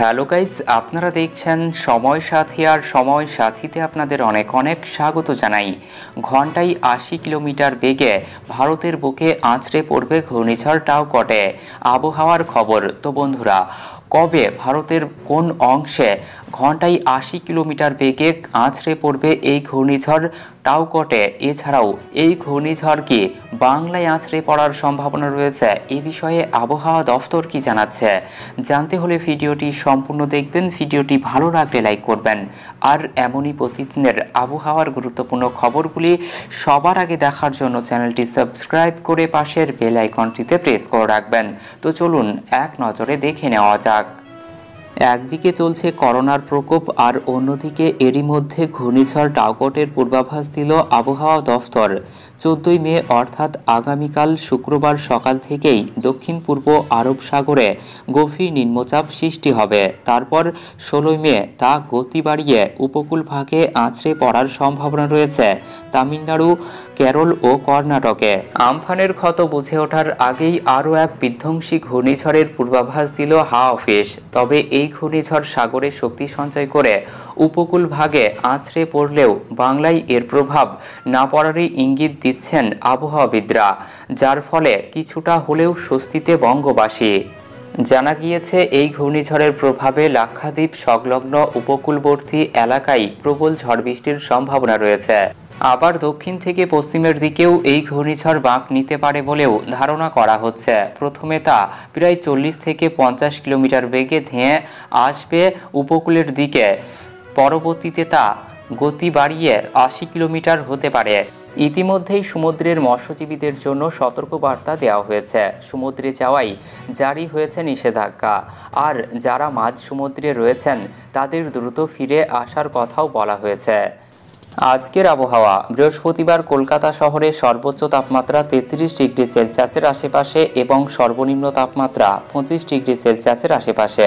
hello guys আপনারা দেখছেন সময় সাথী আর সময় সাথীতে আপনাদের অনেক অনেক স্বাগত জানাই ঘন্টায় আশি কিলোমিটার বেগে ভারতের বুকে আঁচড়ে পড়বে ঘূর্ণিঝড়টাও কটে আবহাওয়ার খবর তো বন্ধুরা কবে ভারতের কোন অংশে ঘন্টায় আশি কিলোমিটার বেগে আছড়ে পড়বে এই ঘূর্ণিঝড় টাউকটে এছাড়াও এই ঘূর্ণিঝড় কি বাংলায় আছড়ে পড়ার সম্ভাবনা রয়েছে এ বিষয়ে আবহাওয়া দফতর কি জানাচ্ছে জানতে হলে ভিডিওটি সম্পূর্ণ দেখবেন ভিডিওটি ভালো লাগলে লাইক করবেন আর এমনই প্রতিদিনের আবহাওয়ার গুরুত্বপূর্ণ খবরগুলি সবার আগে দেখার জন্য চ্যানেলটি সাবস্ক্রাইব করে পাশের বেল আইকনটিতে প্রেস করে রাখবেন তো চলুন এক নজরে দেখে নেওয়া যাক একদিকে চলছে করোনার প্রকোপ আর অন্যদিকে এরই মধ্যে ঘূর্ণিঝড় ডাউকটের পূর্বাভাস দিল আবহাওয়া দফতর চোদ্দই মে অর্থাৎ আগামীকাল শুক্রবার সকাল থেকেই দক্ষিণ পূর্ব আরব সাগরে গভীর নিম্নচাপ সৃষ্টি হবে তারপর ষোলোই মে তা গতি বাড়িয়ে উপকূল ভাগে আছড়ে পড়ার সম্ভাবনা রয়েছে তামিলনাড়ু কেরল ও কর্ণাটকে আমফানের ক্ষত বুঝে ওঠার আগেই আরও এক বিধ্বংসী ঘূর্ণিঝড়ের পূর্বাভাস দিল হা অফিস তবে এই ঘূর্ণিঝড় সাগরে শক্তি সঞ্চয় করে উপকূল ভাগে আছড়ে পড়লেও বাংলায় এর প্রভাব না পড়ারই ইঙ্গিত দিচ্ছেন আবহাওয়াবিদরা যার ফলে কিছুটা হলেও স্বস্তিতে বঙ্গবাসী জানা গিয়েছে এই ঘূর্ণিঝড়ের প্রভাবে লাক্ষাদ্বীপ সংলগ্ন উপকূলবর্তী এলাকায় প্রবল ঝড় বৃষ্টির সম্ভাবনা রয়েছে আবার দক্ষিণ থেকে পশ্চিমের দিকেও এই ঘূর্ণিঝড় বাঁক নিতে পারে বলেও ধারণা করা হচ্ছে প্রথমে তা প্রায় চল্লিশ থেকে পঞ্চাশ কিলোমিটার বেগে ধেঁয়ে আসবে উপকূলের দিকে পরবর্তীতে তা গতি বাড়িয়ে আশি কিলোমিটার হতে পারে ইতিমধ্যেই সমুদ্রের মৎস্যজীবীদের জন্য সতর্কবার্তা দেওয়া হয়েছে সমুদ্রে যাওয়াই জারি হয়েছে নিষেধাজ্ঞা আর যারা মাঝ সমুদ্রে রয়েছেন তাদের দ্রুত ফিরে আসার কথাও বলা হয়েছে আজকের আবহাওয়া বৃহস্পতিবার কলকাতা শহরে সর্বোচ্চ তাপমাত্রা তেত্রিশ ডিগ্রি সেলসিয়াসের আশেপাশে এবং সর্বনিম্ন তাপমাত্রা পঁচিশ ডিগ্রি সেলসিয়াসের আশেপাশে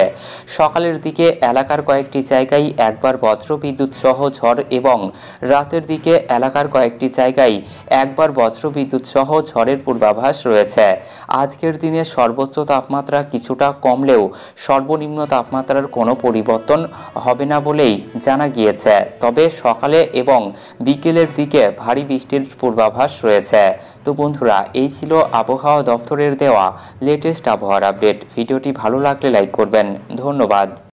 সকালের দিকে এলাকার কয়েকটি জায়গায় একবার বজ্রবিদ্যুৎ সহ ঝড় এবং রাতের দিকে এলাকার কয়েকটি জায়গায় একবার বজ্রবিদ্যুৎ সহ ঝড়ের পূর্বাভাস রয়েছে আজকের দিনে সর্বোচ্চ তাপমাত্রা কিছুটা কমলেও সর্বনিম্ন তাপমাত্রার কোনো পরিবর্তন হবে না বলেই জানা গিয়েছে তবে সকালে এবং এবং বিকেলের দিকে ভারী বৃষ্টির পূর্বাভাস রয়েছে তো বন্ধুরা এই ছিল আবহাওয়া দপ্তরের দেওয়া লেটেস্ট আবহাওয়ার আপডেট ভিডিওটি ভালো লাগলে লাইক করবেন ধন্যবাদ